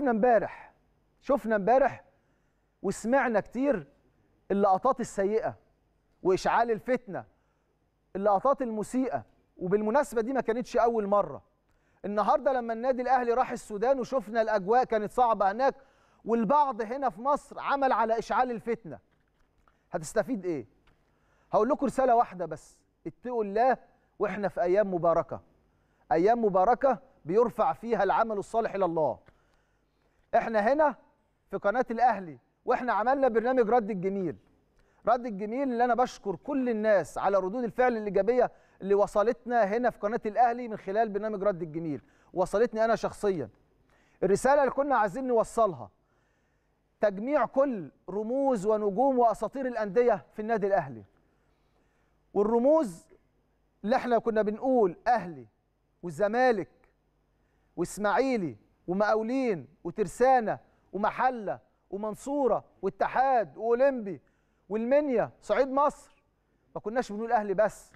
شفنا امبارح شفنا امبارح وسمعنا كتير اللقطات السيئه واشعال الفتنه اللقطات المسيئه وبالمناسبه دي ما كانتش اول مره النهارده لما النادي الاهلي راح السودان وشفنا الاجواء كانت صعبه هناك والبعض هنا في مصر عمل على اشعال الفتنه هتستفيد ايه هقول لكم رساله واحده بس اتقوا الله واحنا في ايام مباركه ايام مباركه بيرفع فيها العمل الصالح الى الله احنا هنا في قناه الاهلي واحنا عملنا برنامج رد الجميل رد الجميل اللي انا بشكر كل الناس على ردود الفعل الايجابيه اللي وصلتنا هنا في قناه الاهلي من خلال برنامج رد الجميل وصلتني انا شخصيا الرساله اللي كنا عايزين نوصلها تجميع كل رموز ونجوم واساطير الانديه في النادي الاهلي والرموز اللي احنا كنا بنقول اهلي والزمالك واسماعيلي ومقاولين وترسانة ومحلة ومنصورة واتحاد وأولمبي والمنيا صعيد مصر ما كناش بنقول أهلي بس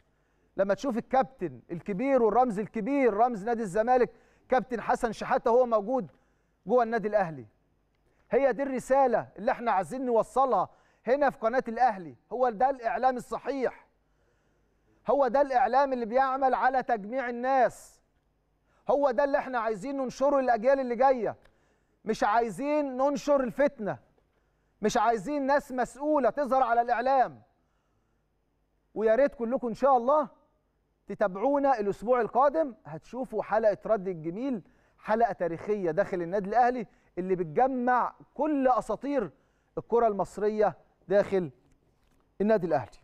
لما تشوف الكابتن الكبير والرمز الكبير رمز نادي الزمالك كابتن حسن شحاتة هو موجود جوه النادي الأهلي هي دي الرسالة اللي احنا عايزين نوصلها هنا في قناة الأهلي هو ده الإعلام الصحيح هو ده الإعلام اللي بيعمل على تجميع الناس هو ده اللي احنا عايزين ننشره للاجيال اللي جايه مش عايزين ننشر الفتنه مش عايزين ناس مسؤوله تظهر على الاعلام ويا ريت كلكم ان شاء الله تتابعونا الاسبوع القادم هتشوفوا حلقه رد الجميل حلقه تاريخيه داخل النادي الاهلي اللي بتجمع كل اساطير الكره المصريه داخل النادي الاهلي